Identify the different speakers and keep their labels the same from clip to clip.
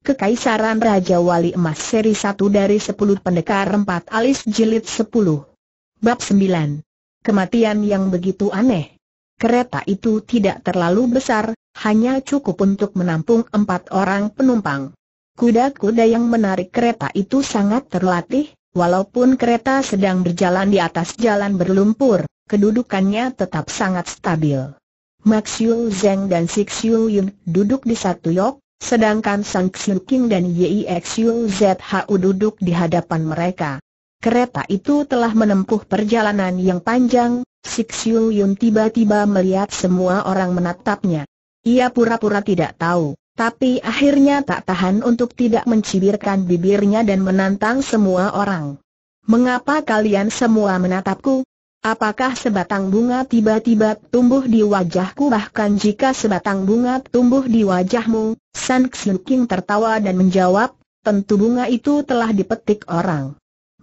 Speaker 1: Kekaisaran Raja Wali Emas seri 1 dari 10 pendekar 4 alis jilid 10. Bab 9. Kematian yang begitu aneh. Kereta itu tidak terlalu besar, hanya cukup untuk menampung empat orang penumpang. Kuda-kuda yang menarik kereta itu sangat terlatih, walaupun kereta sedang berjalan di atas jalan berlumpur, kedudukannya tetap sangat stabil. Maxiu Zeng dan Sixiu Yun duduk di satu yok, Sedangkan Sang Xiu King dan Yi Xiu ZHU duduk di hadapan mereka. Kereta itu telah menempuh perjalanan yang panjang, Sik Xiu Yun tiba-tiba melihat semua orang menatapnya. Ia pura-pura tidak tahu, tapi akhirnya tak tahan untuk tidak mencibirkan bibirnya dan menantang semua orang. Mengapa kalian semua menatapku? Apakah sebatang bunga tiba-tiba tumbuh di wajahku bahkan jika sebatang bunga tumbuh di wajahmu? San King tertawa dan menjawab, tentu bunga itu telah dipetik orang.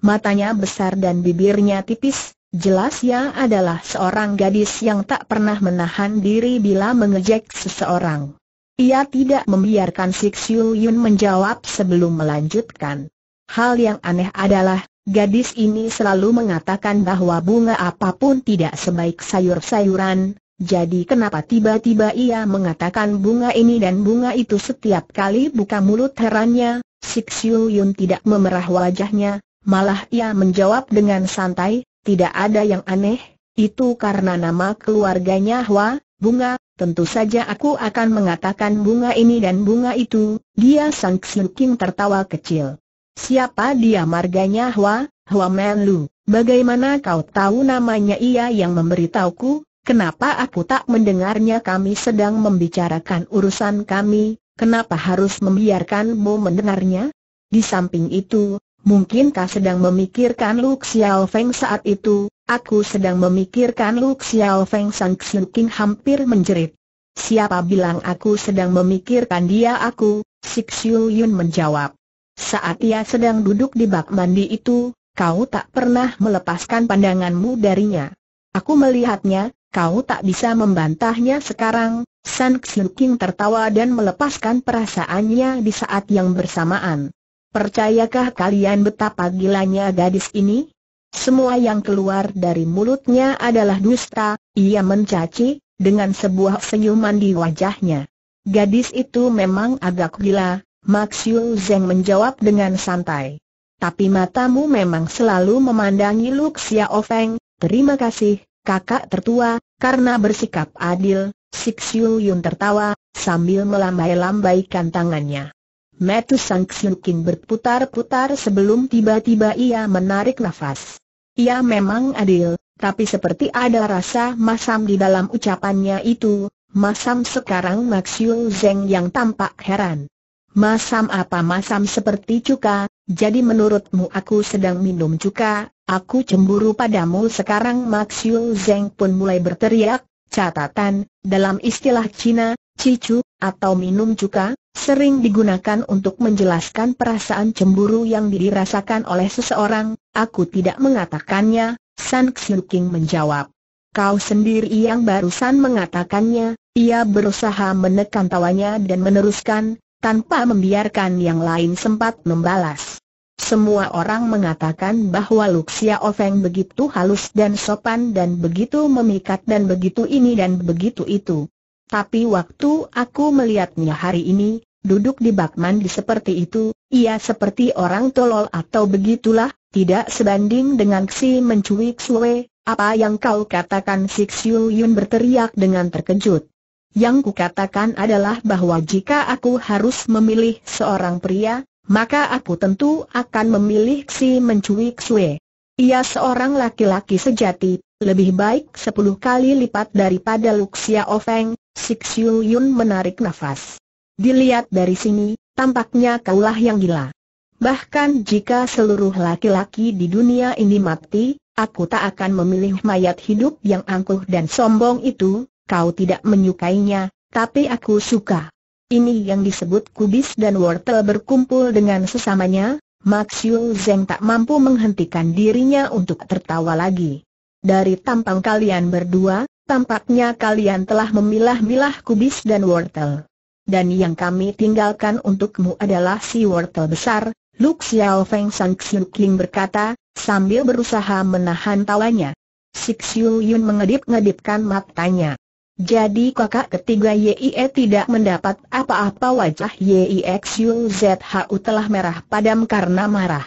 Speaker 1: Matanya besar dan bibirnya tipis, jelas ia adalah seorang gadis yang tak pernah menahan diri bila mengejek seseorang. Ia tidak membiarkan Sik Yun menjawab sebelum melanjutkan. Hal yang aneh adalah, Gadis ini selalu mengatakan bahwa bunga apapun tidak sebaik sayur-sayuran, jadi kenapa tiba-tiba ia mengatakan bunga ini dan bunga itu setiap kali buka mulut herannya, Siu Yun tidak memerah wajahnya, malah ia menjawab dengan santai, tidak ada yang aneh, itu karena nama keluarganya Hwa, bunga, tentu saja aku akan mengatakan bunga ini dan bunga itu, dia Sang Siu King tertawa kecil. Siapa dia marganya Hua, Hua Menlu, Bagaimana kau tahu namanya ia yang memberitahuku? Kenapa aku tak mendengarnya kami sedang membicarakan urusan kami, kenapa harus membiarkanmu mendengarnya? Di samping itu, mungkinkah sedang memikirkan Lu Xiao Feng saat itu? Aku sedang memikirkan Lu Xiao Feng Sang King hampir menjerit. Siapa bilang aku sedang memikirkan dia aku? Sik Xiu Yun menjawab. Saat ia sedang duduk di bak mandi itu, kau tak pernah melepaskan pandanganmu darinya. Aku melihatnya, kau tak bisa membantahnya sekarang, San Xiuqing tertawa dan melepaskan perasaannya di saat yang bersamaan. Percayakah kalian betapa gilanya gadis ini? Semua yang keluar dari mulutnya adalah dusta, ia mencaci, dengan sebuah senyuman di wajahnya. Gadis itu memang agak gila, Maxiu Zeng menjawab dengan santai. Tapi matamu memang selalu memandangi Luxia Xiao Feng, terima kasih, kakak tertua, karena bersikap adil, Sik Siu Yun tertawa, sambil melambai-lambaikan tangannya. Metu Sang Qin berputar-putar sebelum tiba-tiba ia menarik nafas. Ia memang adil, tapi seperti ada rasa masam di dalam ucapannya itu, masam sekarang Maxiu Zeng yang tampak heran. Masam apa masam seperti cuka, jadi menurutmu aku sedang minum cuka, aku cemburu padamu sekarang Maxiu Zeng pun mulai berteriak, catatan, dalam istilah Cina, cicu, atau minum cuka, sering digunakan untuk menjelaskan perasaan cemburu yang dirasakan oleh seseorang, aku tidak mengatakannya, San Xiuqing menjawab. Kau sendiri yang barusan mengatakannya, ia berusaha menekan tawanya dan meneruskan, tanpa membiarkan yang lain sempat membalas. Semua orang mengatakan bahwa Luxia Ofeng begitu halus dan sopan dan begitu memikat dan begitu ini dan begitu itu. Tapi waktu aku melihatnya hari ini, duduk di bak mandi seperti itu, ia seperti orang tolol atau begitulah, tidak sebanding dengan si mencuik suwe, apa yang kau katakan si Xiu Yun berteriak dengan terkejut. Yang kukatakan adalah bahwa jika aku harus memilih seorang pria, maka aku tentu akan memilih si mencuik Sue. Ia seorang laki-laki sejati, lebih baik sepuluh kali lipat daripada Luxia Ofeng, Six Xiu Yun menarik nafas. Dilihat dari sini, tampaknya kaulah yang gila. Bahkan jika seluruh laki-laki di dunia ini mati, aku tak akan memilih mayat hidup yang angkuh dan sombong itu, Kau tidak menyukainya, tapi aku suka. Ini yang disebut kubis dan wortel berkumpul dengan sesamanya, Maxiu Zeng tak mampu menghentikan dirinya untuk tertawa lagi. Dari tampang kalian berdua, tampaknya kalian telah memilah-milah kubis dan wortel. Dan yang kami tinggalkan untukmu adalah si wortel besar, Lu Xiao Feng San Xiu King berkata, sambil berusaha menahan tawanya. Si Xiu Yun mengedip-ngedipkan matanya. Jadi kakak ketiga YIE tidak mendapat apa-apa wajah YIXUZHU telah merah padam karena marah.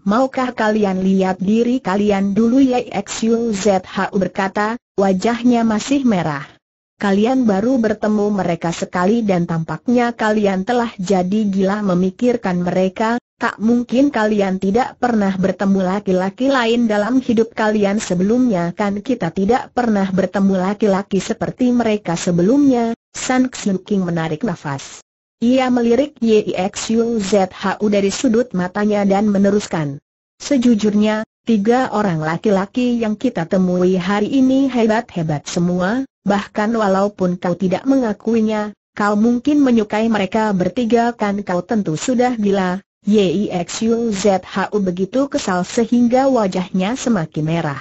Speaker 1: Maukah kalian lihat diri kalian dulu YIXUZHU berkata, wajahnya masih merah. Kalian baru bertemu mereka sekali dan tampaknya kalian telah jadi gila memikirkan mereka, tak mungkin kalian tidak pernah bertemu laki-laki lain dalam hidup kalian sebelumnya kan kita tidak pernah bertemu laki-laki seperti mereka sebelumnya, San Xiuqing menarik nafas. Ia melirik ZHU dari sudut matanya dan meneruskan. Sejujurnya, tiga orang laki-laki yang kita temui hari ini hebat-hebat semua, Bahkan walaupun kau tidak mengakuinya, kau mungkin menyukai mereka bertiga kan kau tentu sudah gila. ZHU begitu kesal sehingga wajahnya semakin merah.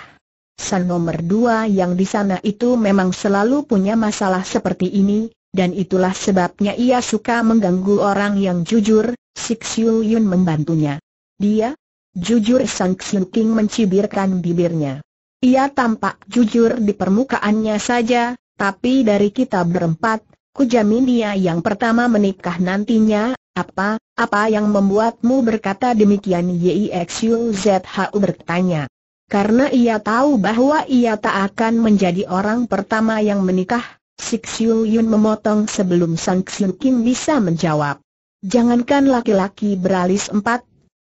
Speaker 1: San nomor dua yang di sana itu memang selalu punya masalah seperti ini, dan itulah sebabnya ia suka mengganggu orang yang jujur, Sixiu Yun membantunya. Dia? Jujur Sang Xiu King mencibirkan bibirnya. Ia tampak jujur di permukaannya saja, tapi dari kita berempat, kujamin dia yang pertama menikah nantinya, apa, apa yang membuatmu berkata demikian YIXUZHU bertanya. Karena ia tahu bahwa ia tak akan menjadi orang pertama yang menikah, Sixiu Yun memotong sebelum Sang Xiu King bisa menjawab. Jangankan laki-laki beralis empat,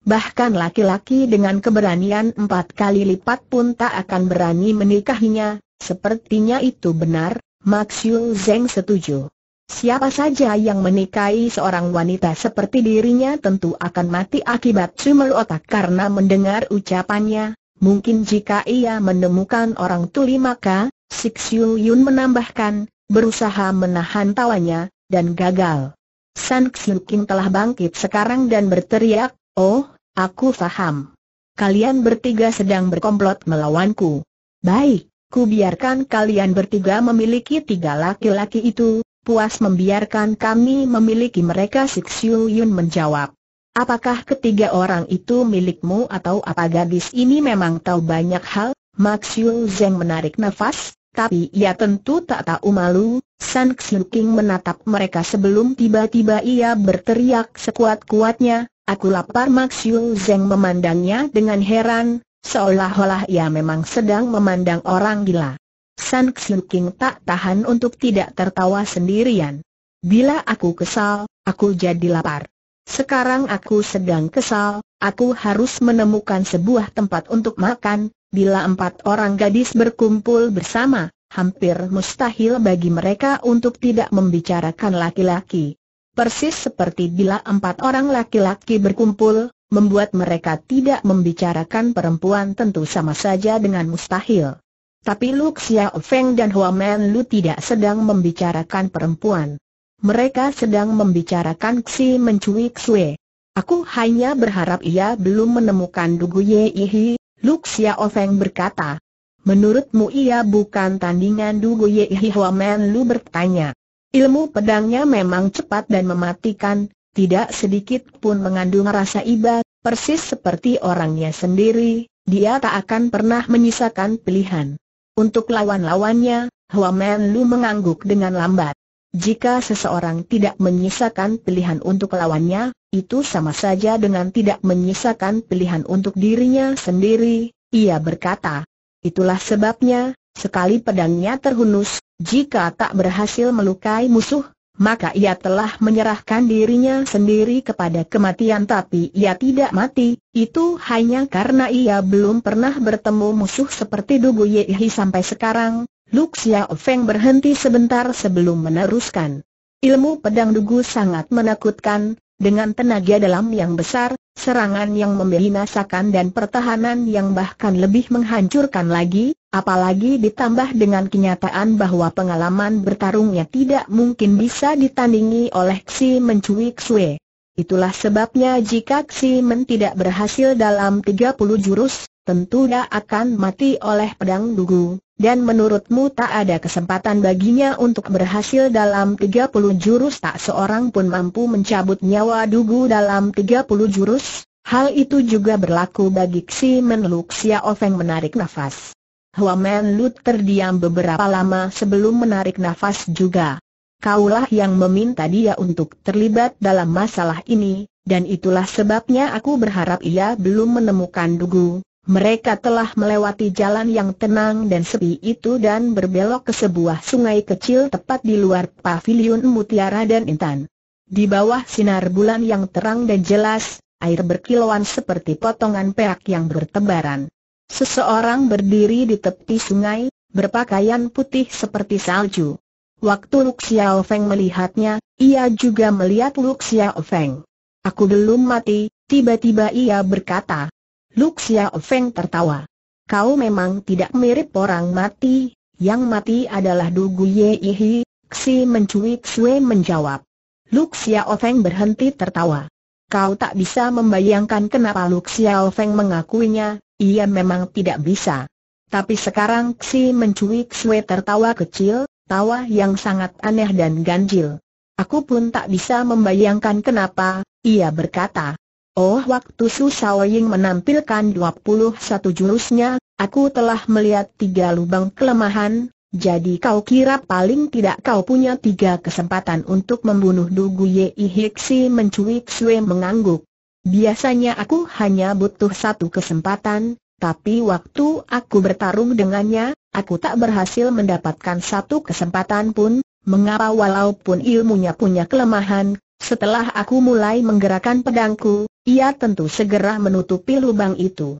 Speaker 1: Bahkan laki-laki dengan keberanian empat kali lipat pun tak akan berani menikahinya, sepertinya itu benar, Maxiu Zeng setuju. Siapa saja yang menikahi seorang wanita seperti dirinya tentu akan mati akibat sumel otak karena mendengar ucapannya, mungkin jika ia menemukan orang tuli maka, Sixiu Yun menambahkan, berusaha menahan tawanya, dan gagal. San Xiu King telah bangkit sekarang dan berteriak, Oh, Aku faham. Kalian bertiga sedang berkomplot melawanku. Baik, ku biarkan kalian bertiga memiliki tiga laki-laki itu, puas membiarkan kami memiliki mereka Sik Yun menjawab. Apakah ketiga orang itu milikmu atau apa gadis ini memang tahu banyak hal? Maxiu Zeng menarik nafas, tapi ia tentu tak tahu malu, San Xiuqing menatap mereka sebelum tiba-tiba ia berteriak sekuat-kuatnya, Aku lapar Xiu Zeng memandangnya dengan heran, seolah-olah ia memang sedang memandang orang gila. San Xiuqing tak tahan untuk tidak tertawa sendirian. Bila aku kesal, aku jadi lapar. Sekarang aku sedang kesal, aku harus menemukan sebuah tempat untuk makan, Bila empat orang gadis berkumpul bersama, hampir mustahil bagi mereka untuk tidak membicarakan laki-laki. Persis seperti bila empat orang laki-laki berkumpul, membuat mereka tidak membicarakan perempuan tentu sama saja dengan mustahil. Tapi Lu Xiao Feng dan Hua Men Lu tidak sedang membicarakan perempuan. Mereka sedang membicarakan Xi Mencui Xue. Aku hanya berharap ia belum menemukan Dugu Ye Ihi, Luk Xiao berkata. Menurutmu ia bukan tandingan Dugo Ye Hua Men Lu bertanya. Ilmu pedangnya memang cepat dan mematikan, tidak sedikit pun mengandung rasa iba, persis seperti orangnya sendiri, dia tak akan pernah menyisakan pilihan. Untuk lawan-lawannya, Hua Men Lu mengangguk dengan lambat. Jika seseorang tidak menyisakan pilihan untuk lawannya, itu sama saja dengan tidak menyisakan pilihan untuk dirinya sendiri, ia berkata. Itulah sebabnya, sekali pedangnya terhunus, jika tak berhasil melukai musuh, maka ia telah menyerahkan dirinya sendiri kepada kematian tapi ia tidak mati, itu hanya karena ia belum pernah bertemu musuh seperti Dugu Yehi sampai sekarang, Luxia Xiao Feng berhenti sebentar sebelum meneruskan. Ilmu pedang dugu sangat menakutkan, dengan tenaga dalam yang besar, serangan yang membinasakan dan pertahanan yang bahkan lebih menghancurkan lagi, apalagi ditambah dengan kenyataan bahwa pengalaman bertarungnya tidak mungkin bisa ditandingi oleh Xi Mencui Xue. Itulah sebabnya jika Xi Men tidak berhasil dalam 30 jurus, tentu dia akan mati oleh pedang dugu dan menurutmu tak ada kesempatan baginya untuk berhasil dalam 30 jurus tak seorang pun mampu mencabut nyawa Dugu dalam 30 jurus? Hal itu juga berlaku bagi Xi Menluk Xia Ofeng menarik nafas. Huamen Lut terdiam beberapa lama sebelum menarik nafas juga. Kaulah yang meminta dia untuk terlibat dalam masalah ini, dan itulah sebabnya aku berharap ia belum menemukan Dugu, mereka telah melewati jalan yang tenang dan sepi itu dan berbelok ke sebuah sungai kecil tepat di luar pavilion Mutiara dan Intan. Di bawah sinar bulan yang terang dan jelas, air berkilauan seperti potongan perak yang bertebaran. Seseorang berdiri di tepi sungai, berpakaian putih seperti salju. Waktu Lu Xiao Feng melihatnya, ia juga melihat Lu Xiao Feng. Aku belum mati, tiba-tiba ia berkata. Luk Xiao Feng tertawa. Kau memang tidak mirip orang mati, yang mati adalah Dugu Ye Ihi, Xi Mencui Xue menjawab. Luk Xiao Feng berhenti tertawa. Kau tak bisa membayangkan kenapa Luk Xiao Feng mengakuinya, ia memang tidak bisa. Tapi sekarang Xi Mencui Xue tertawa kecil, tawa yang sangat aneh dan ganjil. Aku pun tak bisa membayangkan kenapa, ia berkata. Oh waktu Su Ying menampilkan 21 jurusnya, aku telah melihat tiga lubang kelemahan, jadi kau kira paling tidak kau punya tiga kesempatan untuk membunuh Dugu Ye Hiksi mencuit Sue mengangguk. Biasanya aku hanya butuh satu kesempatan, tapi waktu aku bertarung dengannya, aku tak berhasil mendapatkan satu kesempatan pun, mengapa walaupun ilmunya punya kelemahan, setelah aku mulai menggerakkan pedangku, ia tentu segera menutupi lubang itu.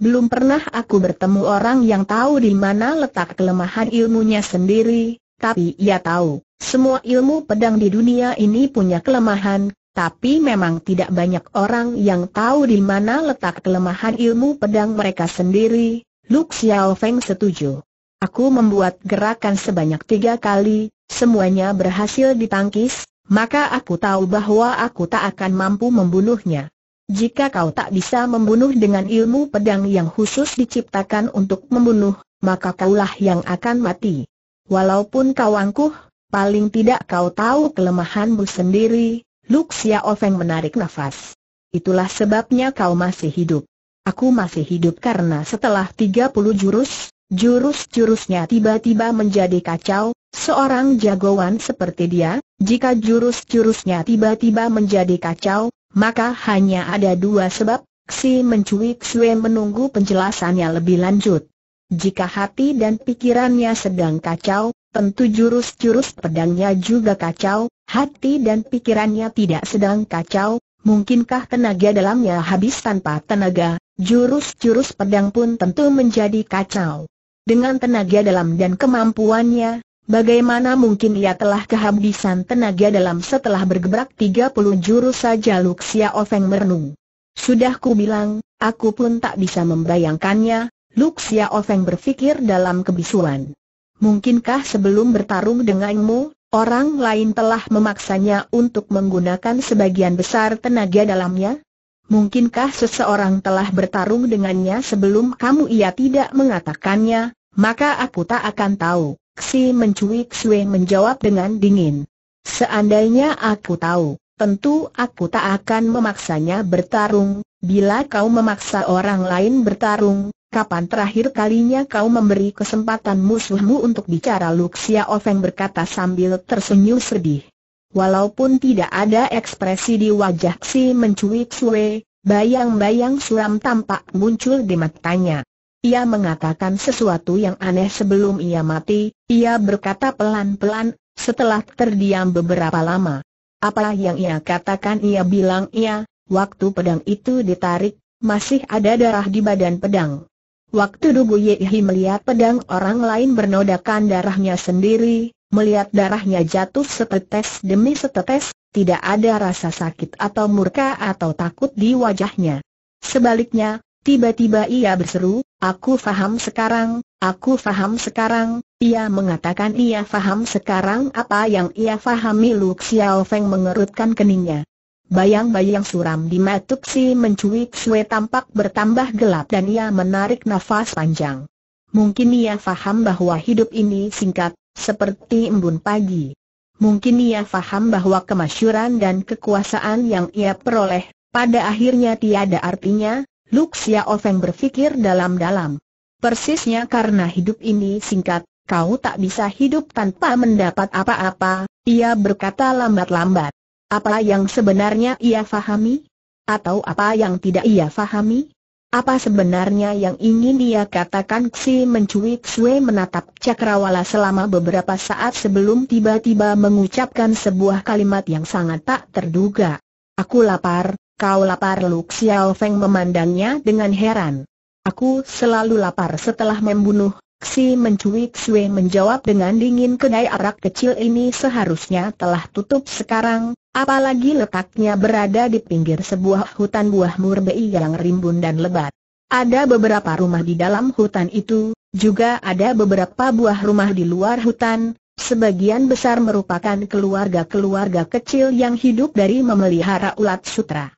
Speaker 1: Belum pernah aku bertemu orang yang tahu di mana letak kelemahan ilmunya sendiri, tapi ia tahu, semua ilmu pedang di dunia ini punya kelemahan, tapi memang tidak banyak orang yang tahu di mana letak kelemahan ilmu pedang mereka sendiri, Lu Xiao Feng setuju. Aku membuat gerakan sebanyak tiga kali, semuanya berhasil ditangkis, maka aku tahu bahwa aku tak akan mampu membunuhnya. Jika kau tak bisa membunuh dengan ilmu pedang yang khusus diciptakan untuk membunuh, maka kaulah yang akan mati. Walaupun kau angkuh, paling tidak kau tahu kelemahanmu sendiri, Luxia Ofeng menarik nafas. Itulah sebabnya kau masih hidup. Aku masih hidup karena setelah 30 jurus, jurus-jurusnya tiba-tiba menjadi kacau, Seorang jagoan seperti dia, jika jurus-jurusnya tiba-tiba menjadi kacau, maka hanya ada dua sebab, Xi mencuri Xue menunggu penjelasannya lebih lanjut. Jika hati dan pikirannya sedang kacau, tentu jurus-jurus pedangnya juga kacau, hati dan pikirannya tidak sedang kacau, mungkinkah tenaga dalamnya habis tanpa tenaga, jurus-jurus pedang pun tentu menjadi kacau. Dengan tenaga dalam dan kemampuannya, Bagaimana mungkin ia telah kehabisan tenaga dalam setelah bergebrak 30 jurus saja Luxia Ofeng merenung. Sudah ku bilang, aku pun tak bisa membayangkannya, Luxia Ofeng berpikir dalam kebisuan. Mungkinkah sebelum bertarung denganmu, orang lain telah memaksanya untuk menggunakan sebagian besar tenaga dalamnya? Mungkinkah seseorang telah bertarung dengannya sebelum kamu ia tidak mengatakannya, maka aku tak akan tahu. Si mencuik Sue menjawab dengan dingin. Seandainya aku tahu, tentu aku tak akan memaksanya bertarung, bila kau memaksa orang lain bertarung, kapan terakhir kalinya kau memberi kesempatan musuhmu untuk bicara Luxia Ofeng berkata sambil tersenyum sedih. Walaupun tidak ada ekspresi di wajah si mencuit Sue, bayang-bayang suram tampak muncul di matanya. Ia mengatakan sesuatu yang aneh sebelum ia mati, ia berkata pelan-pelan, setelah terdiam beberapa lama. Apa yang ia katakan ia bilang ia, waktu pedang itu ditarik, masih ada darah di badan pedang. Waktu Dugu Yehi melihat pedang orang lain bernodakan darahnya sendiri, melihat darahnya jatuh setetes demi setetes, tidak ada rasa sakit atau murka atau takut di wajahnya. Sebaliknya, tiba-tiba ia berseru, Aku faham sekarang, aku faham sekarang, ia mengatakan ia faham sekarang apa yang ia fahami Lu Xiao Feng mengerutkan keningnya. Bayang-bayang suram di si mencuit Sue tampak bertambah gelap dan ia menarik nafas panjang. Mungkin ia faham bahwa hidup ini singkat, seperti embun pagi. Mungkin ia faham bahwa kemasyuran dan kekuasaan yang ia peroleh pada akhirnya tiada artinya, Luk Ofeng berfikir dalam-dalam. Persisnya karena hidup ini singkat, kau tak bisa hidup tanpa mendapat apa-apa, ia berkata lambat-lambat. Apa yang sebenarnya ia fahami? Atau apa yang tidak ia fahami? Apa sebenarnya yang ingin ia katakan Xi mencuit Sue menatap cakrawala selama beberapa saat sebelum tiba-tiba mengucapkan sebuah kalimat yang sangat tak terduga. Aku lapar, Kau lapar Lu Xiao Feng memandangnya dengan heran. Aku selalu lapar setelah membunuh, Xi mencuit Sue menjawab dengan dingin kedai arak kecil ini seharusnya telah tutup sekarang, apalagi letaknya berada di pinggir sebuah hutan buah murbei yang rimbun dan lebat. Ada beberapa rumah di dalam hutan itu, juga ada beberapa buah rumah di luar hutan, sebagian besar merupakan keluarga-keluarga kecil yang hidup dari memelihara ulat sutra.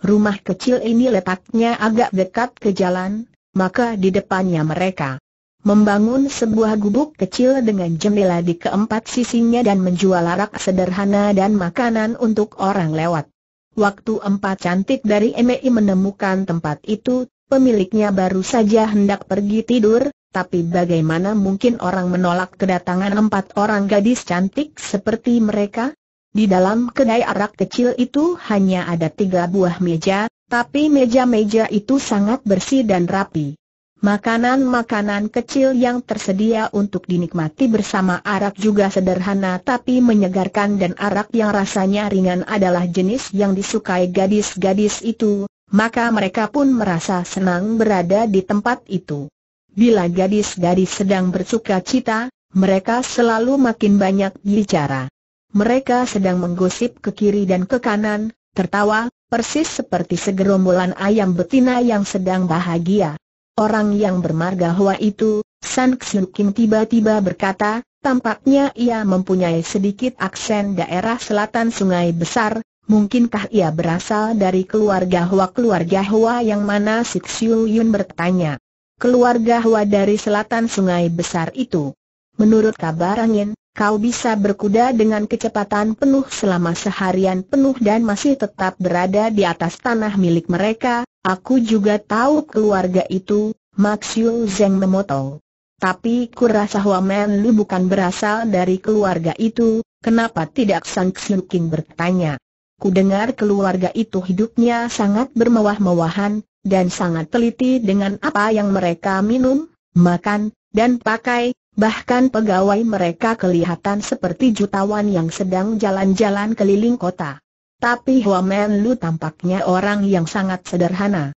Speaker 1: Rumah kecil ini letaknya agak dekat ke jalan, maka di depannya mereka membangun sebuah gubuk kecil dengan jendela di keempat sisinya dan menjual arak sederhana dan makanan untuk orang lewat. Waktu empat cantik dari MEI menemukan tempat itu, pemiliknya baru saja hendak pergi tidur, tapi bagaimana mungkin orang menolak kedatangan empat orang gadis cantik seperti mereka? Di dalam kedai arak kecil itu hanya ada tiga buah meja, tapi meja-meja itu sangat bersih dan rapi. Makanan-makanan kecil yang tersedia untuk dinikmati bersama arak juga sederhana tapi menyegarkan dan arak yang rasanya ringan adalah jenis yang disukai gadis-gadis itu, maka mereka pun merasa senang berada di tempat itu. Bila gadis-gadis sedang bersuka cita, mereka selalu makin banyak bicara. Mereka sedang menggosip ke kiri dan ke kanan, tertawa, persis seperti segerombolan ayam betina yang sedang bahagia. Orang yang bermarga Hua itu, San Xiuqin tiba-tiba berkata, tampaknya ia mempunyai sedikit aksen daerah selatan sungai besar, mungkinkah ia berasal dari keluarga Hua Keluarga Hua yang mana si Siu Yun bertanya. Keluarga Hua dari selatan sungai besar itu. Menurut kabar angin, Kau bisa berkuda dengan kecepatan penuh selama seharian penuh dan masih tetap berada di atas tanah milik mereka, aku juga tahu keluarga itu, Maxiu Zeng memotong. Tapi kurasa Men Lu bukan berasal dari keluarga itu, kenapa tidak Sang King bertanya. Ku dengar keluarga itu hidupnya sangat bermewah-mewahan, dan sangat teliti dengan apa yang mereka minum, makan, dan pakai, Bahkan pegawai mereka kelihatan seperti jutawan yang sedang jalan-jalan keliling kota. Tapi Men Lu tampaknya orang yang sangat sederhana.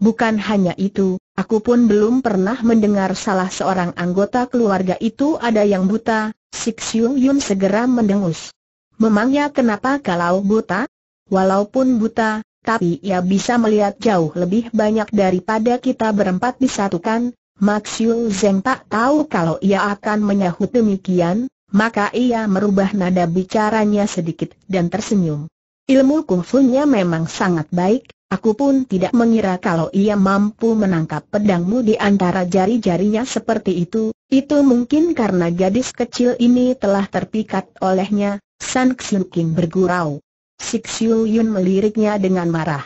Speaker 1: Bukan hanya itu, aku pun belum pernah mendengar salah seorang anggota keluarga itu ada yang buta, Sik Siung Yun segera mendengus. Memangnya kenapa kalau buta? Walaupun buta, tapi ia bisa melihat jauh lebih banyak daripada kita berempat disatukan, Maxiu Zeng tak tahu kalau ia akan menyahut demikian, maka ia merubah nada bicaranya sedikit dan tersenyum. Ilmu kungfunya memang sangat baik, aku pun tidak mengira kalau ia mampu menangkap pedangmu di antara jari-jarinya seperti itu, itu mungkin karena gadis kecil ini telah terpikat olehnya, San Xiuqing bergurau. Sik Xiu Yun meliriknya dengan marah.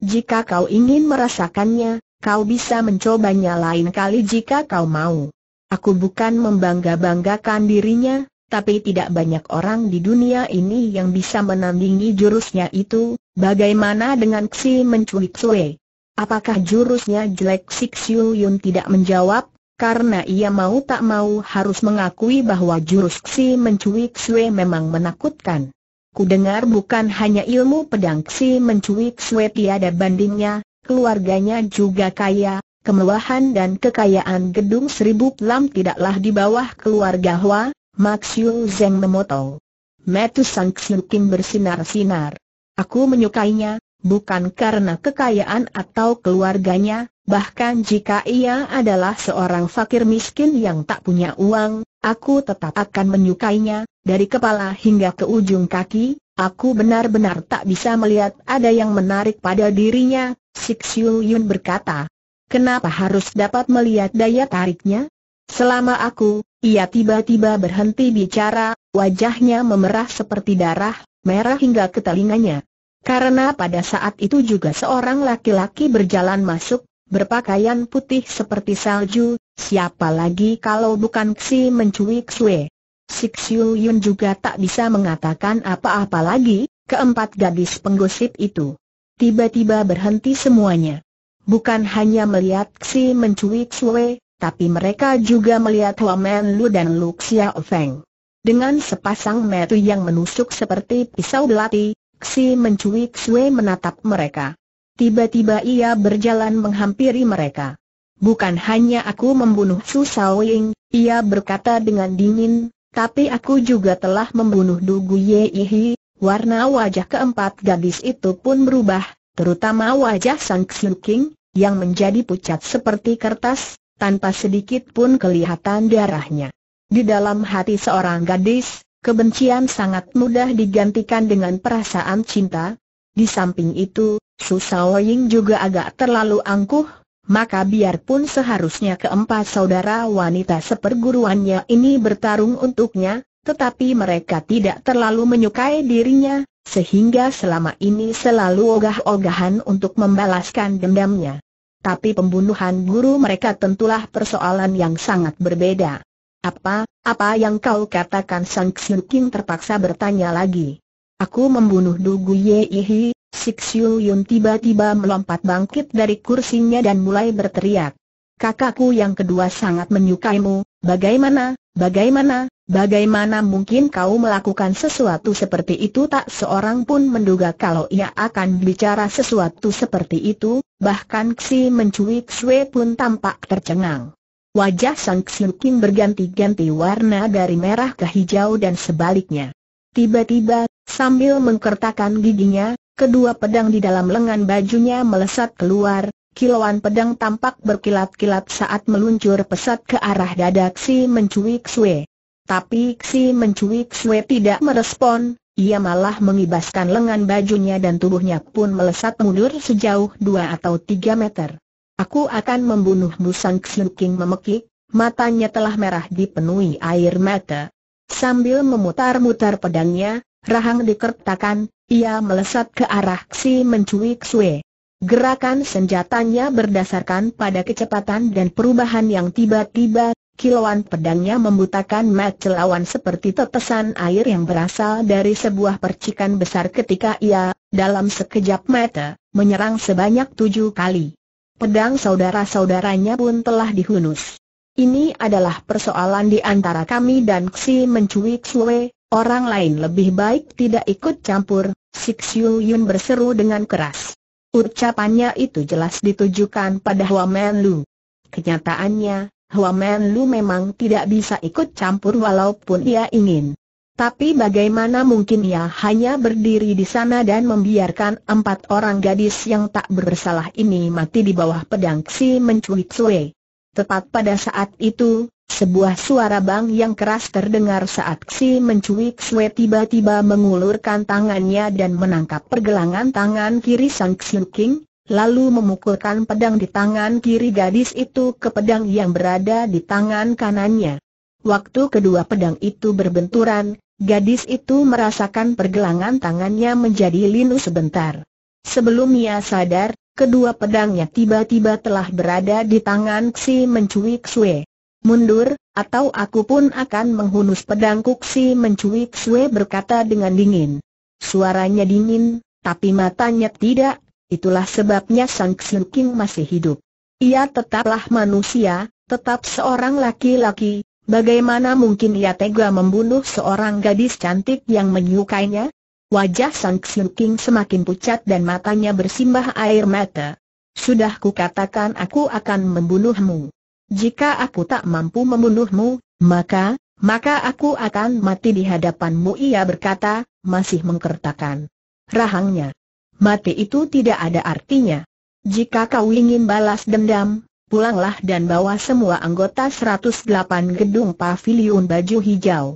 Speaker 1: Jika kau ingin merasakannya, Kau bisa mencobanya lain kali jika kau mau. Aku bukan membangga-banggakan dirinya, tapi tidak banyak orang di dunia ini yang bisa menandingi jurusnya itu, bagaimana dengan Xi menculik Sue? Apakah jurusnya jelek Sik Siu Yun tidak menjawab, karena ia mau tak mau harus mengakui bahwa jurus Xi mencuit Sue memang menakutkan. Ku dengar bukan hanya ilmu pedang Xi mencuit Sue tiada bandingnya, keluarganya juga kaya, kemewahan dan kekayaan gedung seribu pelam tidaklah di bawah keluarga Hua, Maxiu Zeng memotong. Metu Sang Kim bersinar-sinar. Aku menyukainya, bukan karena kekayaan atau keluarganya, bahkan jika ia adalah seorang fakir miskin yang tak punya uang, aku tetap akan menyukainya, dari kepala hingga ke ujung kaki, aku benar-benar tak bisa melihat ada yang menarik pada dirinya, Sixiu Yun berkata. Kenapa harus dapat melihat daya tariknya? Selama aku, ia tiba-tiba berhenti bicara, wajahnya memerah seperti darah, merah hingga ke telinganya. Karena pada saat itu juga seorang laki-laki berjalan masuk, berpakaian putih seperti salju, siapa lagi kalau bukan Xi mencuri Xue. Sik Yun juga tak bisa mengatakan apa-apa lagi, keempat gadis penggosip itu tiba-tiba berhenti semuanya. Bukan hanya melihat Xi mencuit Xue, tapi mereka juga melihat Huamen Lu dan Lu Xiao Feng. Dengan sepasang metu yang menusuk seperti pisau belati, Xi mencuit Xue menatap mereka. Tiba-tiba ia berjalan menghampiri mereka. Bukan hanya aku membunuh Su Saoying, ia berkata dengan dingin, tapi aku juga telah membunuh Du Ye Ihi, Warna wajah keempat gadis itu pun berubah, terutama wajah Sang Xiu King, yang menjadi pucat seperti kertas, tanpa sedikit pun kelihatan darahnya. Di dalam hati seorang gadis, kebencian sangat mudah digantikan dengan perasaan cinta. Di samping itu, Su Saoying juga agak terlalu angkuh, maka biarpun seharusnya keempat saudara wanita seperguruannya ini bertarung untuknya, tetapi mereka tidak terlalu menyukai dirinya, sehingga selama ini selalu ogah-ogahan untuk membalaskan dendamnya. Tapi pembunuhan guru mereka tentulah persoalan yang sangat berbeda. Apa, apa yang kau katakan Sang Xiu King terpaksa bertanya lagi. Aku membunuh Dugu Yeihi, Sik Xiu Yun tiba-tiba melompat bangkit dari kursinya dan mulai berteriak kakakku yang kedua sangat menyukaimu, bagaimana, bagaimana, bagaimana mungkin kau melakukan sesuatu seperti itu tak seorang pun menduga kalau ia akan bicara sesuatu seperti itu, bahkan Xi mencuit Xue pun tampak tercengang. Wajah Sang Xiuqing berganti-ganti warna dari merah ke hijau dan sebaliknya. Tiba-tiba, sambil mengkertakan giginya, kedua pedang di dalam lengan bajunya melesat keluar, Kilauan pedang tampak berkilat-kilat saat meluncur pesat ke arah dada Xi Mencui Xue. Tapi Xi Mencui Xue tidak merespon, ia malah mengibaskan lengan bajunya dan tubuhnya pun melesat mundur sejauh dua atau tiga meter. Aku akan membunuh Musang Xiuking memekik, matanya telah merah dipenuhi air mata. Sambil memutar-mutar pedangnya, rahang dikertakan, ia melesat ke arah Xi Mencui Xue. Gerakan senjatanya berdasarkan pada kecepatan dan perubahan yang tiba-tiba, kilauan pedangnya membutakan mata lawan seperti tetesan air yang berasal dari sebuah percikan besar ketika ia, dalam sekejap mata, menyerang sebanyak tujuh kali. Pedang saudara-saudaranya pun telah dihunus. Ini adalah persoalan di antara kami dan Xi mencuit Xue, orang lain lebih baik tidak ikut campur, Sik Xiu Yun berseru dengan keras. Ucapannya itu jelas ditujukan pada Huamen Lu. Kenyataannya, Huamen Lu memang tidak bisa ikut campur walaupun ia ingin. Tapi bagaimana mungkin ia hanya berdiri di sana dan membiarkan empat orang gadis yang tak bersalah ini mati di bawah pedang si mencuit Sue. Tepat pada saat itu, sebuah suara bang yang keras terdengar saat Xi mencuik Xue tiba-tiba mengulurkan tangannya dan menangkap pergelangan tangan kiri Sang Xiu King, lalu memukulkan pedang di tangan kiri gadis itu ke pedang yang berada di tangan kanannya. Waktu kedua pedang itu berbenturan, gadis itu merasakan pergelangan tangannya menjadi linu sebentar. Sebelum ia sadar, kedua pedangnya tiba-tiba telah berada di tangan Xi mencuik Xue. Mundur, atau aku pun akan menghunus pedang kuksi mencuit Sue berkata dengan dingin. Suaranya dingin, tapi matanya tidak, itulah sebabnya Sang Xiuqing masih hidup. Ia tetaplah manusia, tetap seorang laki-laki, bagaimana mungkin ia tega membunuh seorang gadis cantik yang menyukainya? Wajah Sang Xiuqing semakin pucat dan matanya bersimbah air mata. Sudah kukatakan aku akan membunuhmu. Jika aku tak mampu membunuhmu, maka, maka aku akan mati di hadapanmu ia berkata, masih mengkertakan rahangnya. Mati itu tidak ada artinya. Jika kau ingin balas dendam, pulanglah dan bawa semua anggota 108 gedung pavilion baju hijau.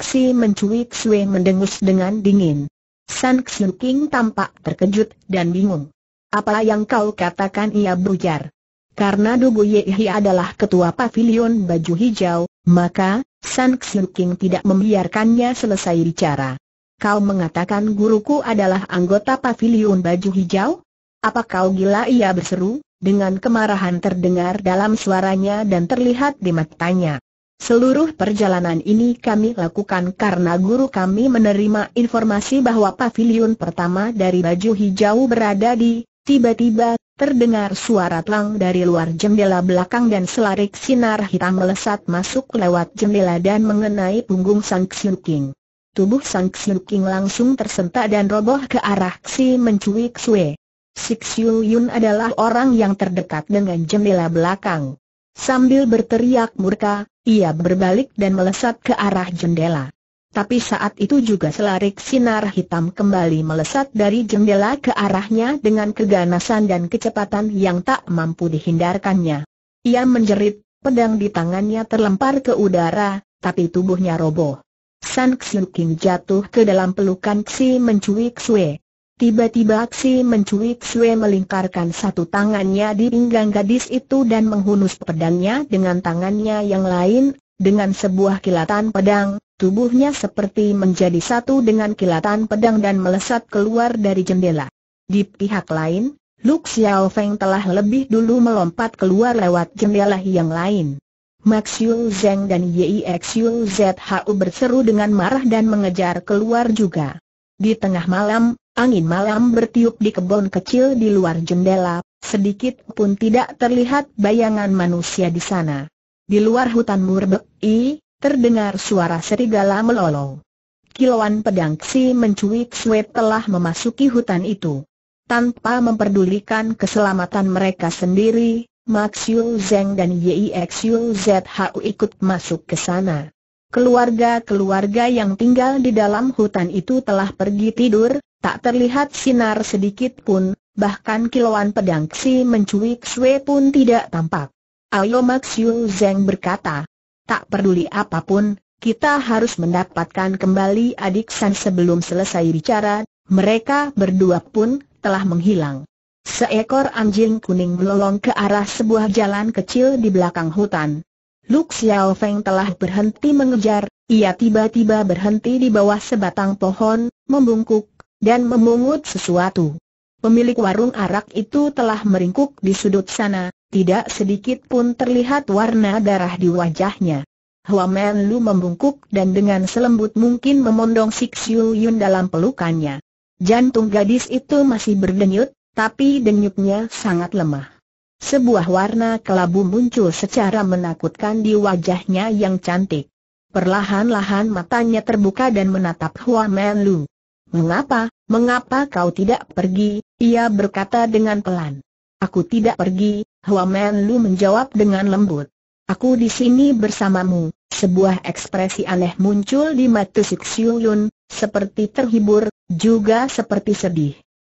Speaker 1: Xi mencuit Xue mendengus dengan dingin. San Xiu King tampak terkejut dan bingung. Apa yang kau katakan ia berujar. Karena Dugu Yehi adalah ketua pavilion baju hijau, maka, San Xiuqing tidak membiarkannya selesai bicara. Kau mengatakan guruku adalah anggota pavilion baju hijau? Apa kau gila ia berseru, dengan kemarahan terdengar dalam suaranya dan terlihat di matanya. Seluruh perjalanan ini kami lakukan karena guru kami menerima informasi bahwa pavilion pertama dari baju hijau berada di Tiba-tiba, terdengar suara telang dari luar jendela belakang dan selarik sinar hitam melesat masuk lewat jendela dan mengenai punggung Sang Xiu King. Tubuh Sang Xiu King langsung tersentak dan roboh ke arah Xi mencuik Xue. Si Xiu Yun adalah orang yang terdekat dengan jendela belakang. Sambil berteriak murka, ia berbalik dan melesat ke arah jendela. Tapi saat itu juga selarik sinar hitam kembali melesat dari jendela ke arahnya dengan keganasan dan kecepatan yang tak mampu dihindarkannya. Ia menjerit, pedang di tangannya terlempar ke udara, tapi tubuhnya roboh. San Xiuqing jatuh ke dalam pelukan Xi Mencui Xue. Tiba-tiba Xi Mencui Xue melingkarkan satu tangannya di pinggang gadis itu dan menghunus pedangnya dengan tangannya yang lain, dengan sebuah kilatan pedang, Tubuhnya seperti menjadi satu dengan kilatan pedang dan melesat keluar dari jendela. Di pihak lain, Lu Xiaofeng telah lebih dulu melompat keluar lewat jendela yang lain. Maxiu Zeng dan Yixiu ZHU berseru dengan marah dan mengejar keluar juga. Di tengah malam, angin malam bertiup di kebun kecil di luar jendela, sedikit pun tidak terlihat bayangan manusia di sana. Di luar hutan i terdengar suara serigala melolong. Kilauan pedang si mencuit suet telah memasuki hutan itu. Tanpa memperdulikan keselamatan mereka sendiri, Max Yu Zeng dan X Yu ZHU ikut masuk ke sana. Keluarga-keluarga yang tinggal di dalam hutan itu telah pergi tidur, tak terlihat sinar sedikit pun, bahkan kilauan pedang si mencuit Sue pun tidak tampak. Ayo Max Yu Zeng berkata, tak peduli apapun, kita harus mendapatkan kembali adik San sebelum selesai bicara, mereka berdua pun telah menghilang. Seekor anjing kuning melolong ke arah sebuah jalan kecil di belakang hutan. Lu Xiao Feng telah berhenti mengejar, ia tiba-tiba berhenti di bawah sebatang pohon, membungkuk, dan memungut sesuatu. Pemilik warung arak itu telah meringkuk di sudut sana, tidak sedikit pun terlihat warna darah di wajahnya. Men Lu membungkuk dan dengan selembut mungkin memondong Sik Siu Yun dalam pelukannya. Jantung gadis itu masih berdenyut, tapi denyutnya sangat lemah. Sebuah warna kelabu muncul secara menakutkan di wajahnya yang cantik. Perlahan-lahan matanya terbuka dan menatap Men Lu. Mengapa, mengapa kau tidak pergi? Ia berkata dengan pelan. Aku tidak pergi, Men Lu menjawab dengan lembut. Aku di sini bersamamu. Sebuah ekspresi aneh muncul di mata si Yun, seperti terhibur, juga seperti sedih.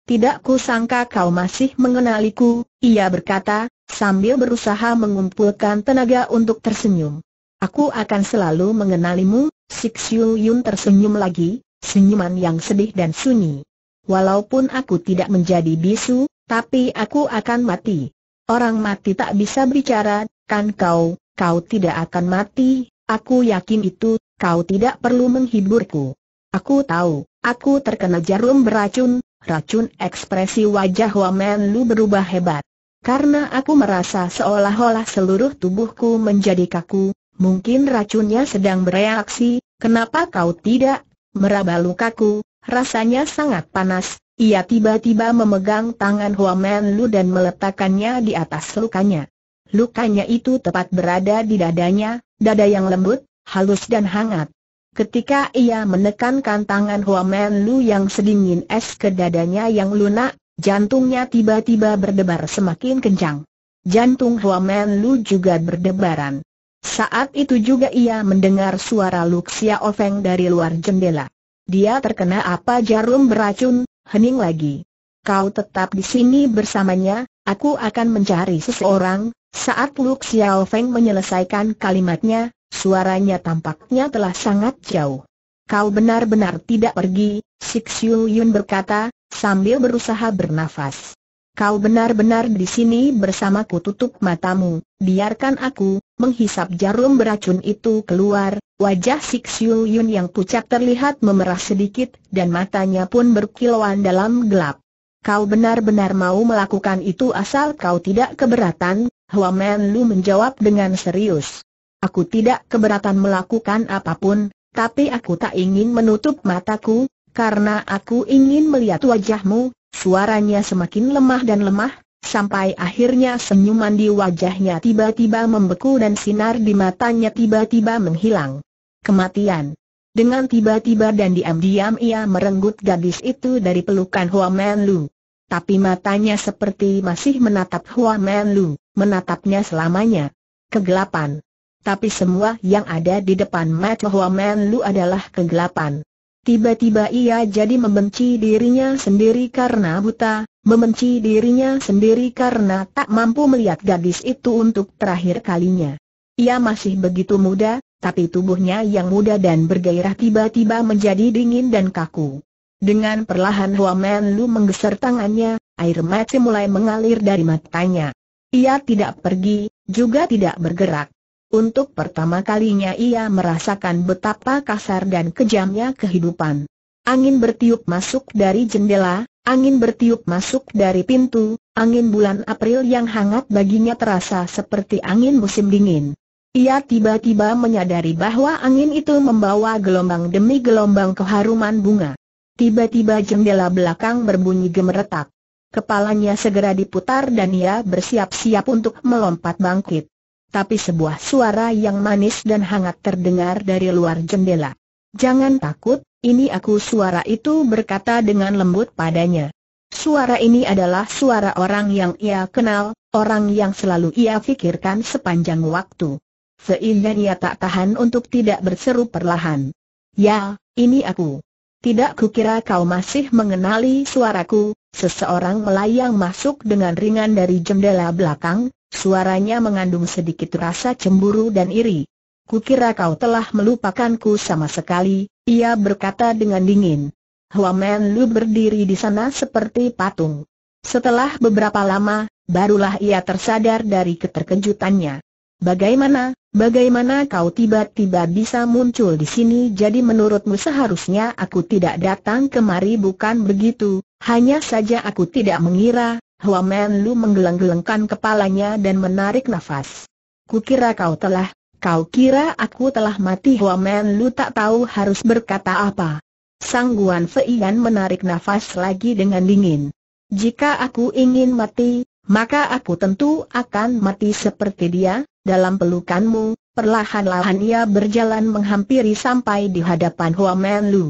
Speaker 1: Tidak kusangka kau masih mengenaliku, ia berkata, sambil berusaha mengumpulkan tenaga untuk tersenyum. Aku akan selalu mengenalimu, Sik Siu Yun tersenyum lagi, senyuman yang sedih dan sunyi. Walaupun aku tidak menjadi bisu, tapi aku akan mati. Orang mati tak bisa bicara, kan kau, kau tidak akan mati, aku yakin itu, kau tidak perlu menghiburku. Aku tahu, aku terkena jarum beracun, racun ekspresi wajah Wamen Lu berubah hebat. Karena aku merasa seolah-olah seluruh tubuhku menjadi kaku, mungkin racunnya sedang bereaksi, kenapa kau tidak? Meraba lukaku, rasanya sangat panas, ia tiba-tiba memegang tangan Men Lu dan meletakkannya di atas lukanya. Lukanya itu tepat berada di dadanya, dada yang lembut, halus dan hangat. Ketika ia menekankan tangan Men Lu yang sedingin es ke dadanya yang lunak, jantungnya tiba-tiba berdebar semakin kencang. Jantung Men Lu juga berdebaran. Saat itu juga ia mendengar suara Luxia Ofeng dari luar jendela. Dia terkena apa jarum beracun, hening lagi. Kau tetap di sini bersamanya, aku akan mencari seseorang, saat Lu Xiao Feng menyelesaikan kalimatnya, suaranya tampaknya telah sangat jauh. Kau benar-benar tidak pergi, Sik Xiu Yun berkata, sambil berusaha bernafas. Kau benar-benar di sini bersamaku tutup matamu, biarkan aku, menghisap jarum beracun itu keluar, Wajah Sik Siu Yun yang pucat terlihat memerah sedikit, dan matanya pun berkilauan dalam gelap. Kau benar-benar mau melakukan itu asal kau tidak keberatan, Hua Men Lu menjawab dengan serius. Aku tidak keberatan melakukan apapun, tapi aku tak ingin menutup mataku, karena aku ingin melihat wajahmu, suaranya semakin lemah dan lemah, Sampai akhirnya senyuman di wajahnya tiba-tiba membeku dan sinar di matanya tiba-tiba menghilang kematian. Dengan tiba-tiba dan diam-diam ia merenggut gadis itu dari pelukan Hua Man Lu. Tapi matanya seperti masih menatap Hua Man Lu, menatapnya selamanya. Kegelapan. Tapi semua yang ada di depan mata Hua Man Lu adalah kegelapan. Tiba-tiba ia jadi membenci dirinya sendiri karena buta, membenci dirinya sendiri karena tak mampu melihat gadis itu untuk terakhir kalinya. Ia masih begitu muda, tapi tubuhnya yang muda dan bergairah tiba-tiba menjadi dingin dan kaku. Dengan perlahan Men Lu menggeser tangannya, air mata mulai mengalir dari matanya. Ia tidak pergi, juga tidak bergerak. Untuk pertama kalinya ia merasakan betapa kasar dan kejamnya kehidupan. Angin bertiup masuk dari jendela, angin bertiup masuk dari pintu, angin bulan April yang hangat baginya terasa seperti angin musim dingin. Ia tiba-tiba menyadari bahwa angin itu membawa gelombang demi gelombang keharuman bunga. Tiba-tiba jendela belakang berbunyi gemeretak. Kepalanya segera diputar dan ia bersiap-siap untuk melompat bangkit. Tapi sebuah suara yang manis dan hangat terdengar dari luar jendela. Jangan takut, ini aku suara itu berkata dengan lembut padanya. Suara ini adalah suara orang yang ia kenal, orang yang selalu ia pikirkan sepanjang waktu. Sehingga dia tak tahan untuk tidak berseru perlahan. Ya, ini aku. Tidak kukira kau masih mengenali suaraku, seseorang melayang masuk dengan ringan dari jendela belakang, suaranya mengandung sedikit rasa cemburu dan iri. Kukira kau telah melupakanku sama sekali, ia berkata dengan dingin. Huamen Lu berdiri di sana seperti patung. Setelah beberapa lama, barulah ia tersadar dari keterkejutannya. Bagaimana, Bagaimana kau tiba-tiba bisa muncul di sini jadi menurutmu seharusnya aku tidak datang kemari bukan begitu, hanya saja aku tidak mengira, Men Lu menggeleng-gelengkan kepalanya dan menarik nafas. Kukira kau telah, kau kira aku telah mati Men Lu tak tahu harus berkata apa. Sang Guan Feiyan menarik nafas lagi dengan dingin. Jika aku ingin mati, maka aku tentu akan mati seperti dia, dalam pelukanmu, perlahan-lahan ia berjalan menghampiri sampai di hadapan Men Lu.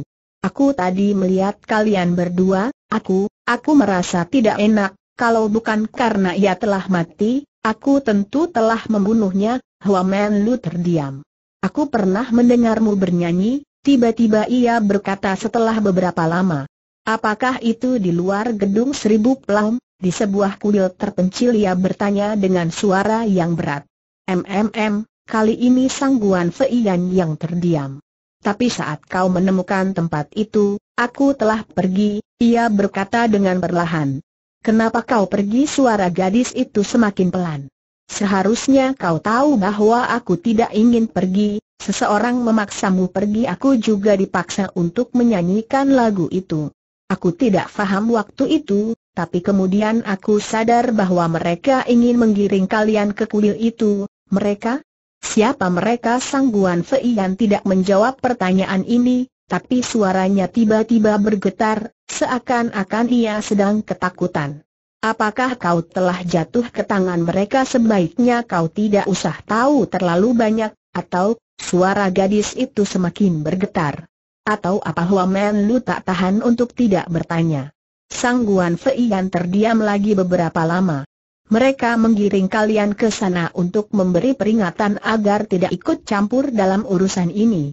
Speaker 1: Aku tadi melihat kalian berdua, aku, aku merasa tidak enak, kalau bukan karena ia telah mati, aku tentu telah membunuhnya, Men Lu terdiam. Aku pernah mendengarmu bernyanyi, tiba-tiba ia berkata setelah beberapa lama. Apakah itu di luar gedung seribu pelam? Di sebuah kuil terpencil ia bertanya dengan suara yang berat. MMM, kali ini sangguan Feiyan yang terdiam. Tapi saat kau menemukan tempat itu, aku telah pergi, ia berkata dengan perlahan. Kenapa kau pergi suara gadis itu semakin pelan. Seharusnya kau tahu bahwa aku tidak ingin pergi, seseorang memaksamu pergi aku juga dipaksa untuk menyanyikan lagu itu. Aku tidak faham waktu itu, tapi kemudian aku sadar bahwa mereka ingin menggiring kalian ke kuil itu, mereka? Siapa mereka sangguan Fei yang tidak menjawab pertanyaan ini, tapi suaranya tiba-tiba bergetar, seakan-akan ia sedang ketakutan. Apakah kau telah jatuh ke tangan mereka sebaiknya kau tidak usah tahu terlalu banyak, atau, suara gadis itu semakin bergetar. Atau apa Hua Men Lu tak tahan untuk tidak bertanya. Sangguan Fei Yan terdiam lagi beberapa lama. Mereka menggiring kalian ke sana untuk memberi peringatan agar tidak ikut campur dalam urusan ini.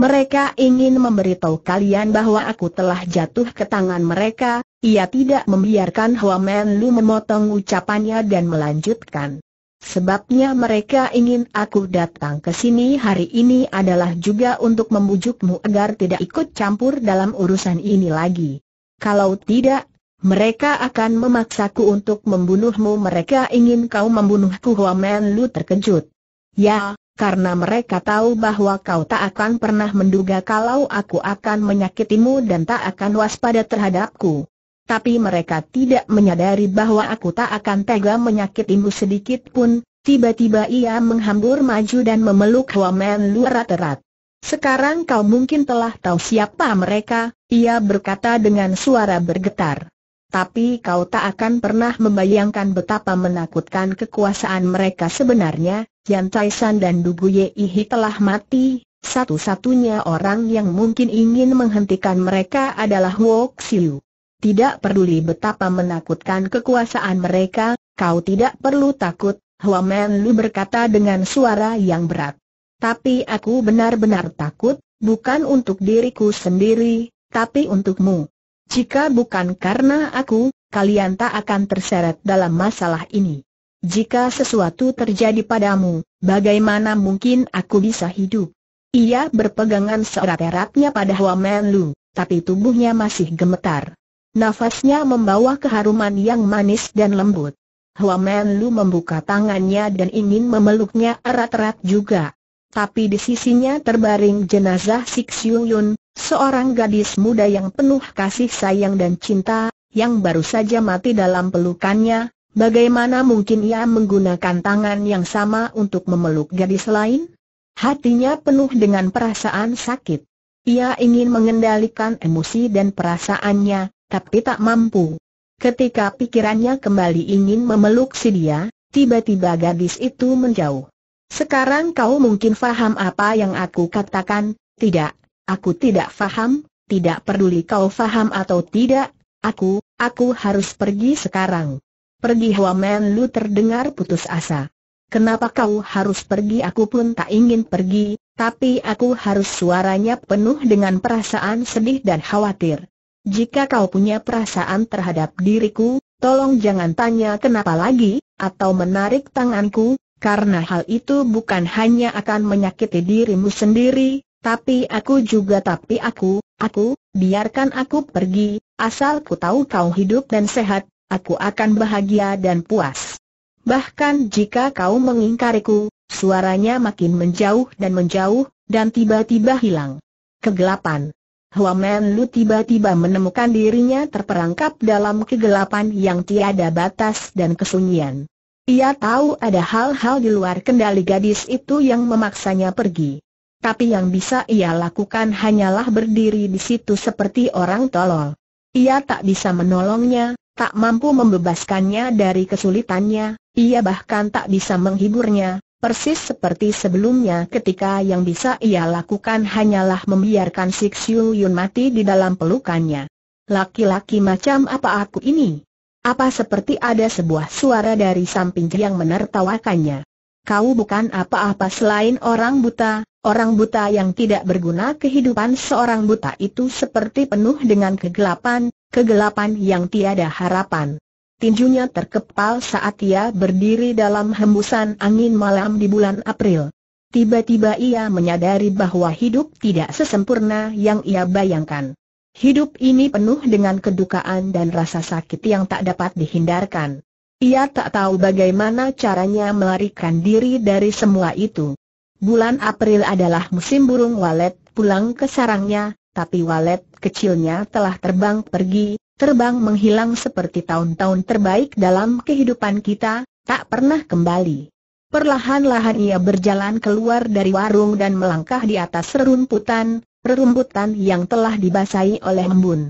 Speaker 1: Mereka ingin memberitahu kalian bahwa aku telah jatuh ke tangan mereka, ia tidak membiarkan Hua Men Lu memotong ucapannya dan melanjutkan. Sebabnya mereka ingin aku datang ke sini hari ini adalah juga untuk membujukmu agar tidak ikut campur dalam urusan ini lagi. Kalau tidak, mereka akan memaksaku untuk membunuhmu Mereka ingin kau membunuhku Huamen Lu terkejut Ya, karena mereka tahu bahwa kau tak akan pernah menduga kalau aku akan menyakitimu dan tak akan waspada terhadapku Tapi mereka tidak menyadari bahwa aku tak akan tega menyakitimu sedikit pun Tiba-tiba ia menghambur maju dan memeluk Huamen Lu erat-erat sekarang kau mungkin telah tahu siapa mereka, ia berkata dengan suara bergetar. Tapi kau tak akan pernah membayangkan betapa menakutkan kekuasaan mereka sebenarnya, Yan Taisan dan Dugu Yeihi telah mati, satu-satunya orang yang mungkin ingin menghentikan mereka adalah Wok Siu. Tidak peduli betapa menakutkan kekuasaan mereka, kau tidak perlu takut, Hua Men Lu berkata dengan suara yang berat. Tapi aku benar-benar takut, bukan untuk diriku sendiri, tapi untukmu. Jika bukan karena aku, kalian tak akan terseret dalam masalah ini. Jika sesuatu terjadi padamu, bagaimana mungkin aku bisa hidup? Ia berpegangan seerat-eratnya pada Huamen Lu, tapi tubuhnya masih gemetar. Nafasnya membawa keharuman yang manis dan lembut. Huamen Lu membuka tangannya dan ingin memeluknya erat-erat juga tapi di sisinya terbaring jenazah Sik Siung Yun, seorang gadis muda yang penuh kasih sayang dan cinta, yang baru saja mati dalam pelukannya, bagaimana mungkin ia menggunakan tangan yang sama untuk memeluk gadis lain? Hatinya penuh dengan perasaan sakit. Ia ingin mengendalikan emosi dan perasaannya, tapi tak mampu. Ketika pikirannya kembali ingin memeluk si dia, tiba-tiba gadis itu menjauh. Sekarang kau mungkin faham apa yang aku katakan, tidak, aku tidak faham, tidak peduli kau faham atau tidak, aku, aku harus pergi sekarang. Pergi Huamen Lu terdengar putus asa. Kenapa kau harus pergi aku pun tak ingin pergi, tapi aku harus suaranya penuh dengan perasaan sedih dan khawatir. Jika kau punya perasaan terhadap diriku, tolong jangan tanya kenapa lagi, atau menarik tanganku, karena hal itu bukan hanya akan menyakiti dirimu sendiri, tapi aku juga tapi aku, aku, biarkan aku pergi, asal ku tahu kau hidup dan sehat, aku akan bahagia dan puas. Bahkan jika kau mengingkariku, suaranya makin menjauh dan menjauh, dan tiba-tiba hilang. Kegelapan Huamen Lu tiba-tiba menemukan dirinya terperangkap dalam kegelapan yang tiada batas dan kesunyian. Ia tahu ada hal-hal di luar kendali gadis itu yang memaksanya pergi. Tapi yang bisa ia lakukan hanyalah berdiri di situ seperti orang tolol. Ia tak bisa menolongnya, tak mampu membebaskannya dari kesulitannya, ia bahkan tak bisa menghiburnya, persis seperti sebelumnya ketika yang bisa ia lakukan hanyalah membiarkan Sik Siu Yun mati di dalam pelukannya. Laki-laki macam apa aku ini? Apa seperti ada sebuah suara dari samping yang menertawakannya. Kau bukan apa-apa selain orang buta, orang buta yang tidak berguna kehidupan seorang buta itu seperti penuh dengan kegelapan, kegelapan yang tiada harapan. Tinjunya terkepal saat ia berdiri dalam hembusan angin malam di bulan April. Tiba-tiba ia menyadari bahwa hidup tidak sesempurna yang ia bayangkan. Hidup ini penuh dengan kedukaan dan rasa sakit yang tak dapat dihindarkan. Ia tak tahu bagaimana caranya melarikan diri dari semua itu. Bulan April adalah musim burung walet pulang ke sarangnya, tapi walet kecilnya telah terbang pergi, terbang menghilang seperti tahun-tahun terbaik dalam kehidupan kita, tak pernah kembali. Perlahan-lahan ia berjalan keluar dari warung dan melangkah di atas rerumputan, Perumputan yang telah dibasahi oleh embun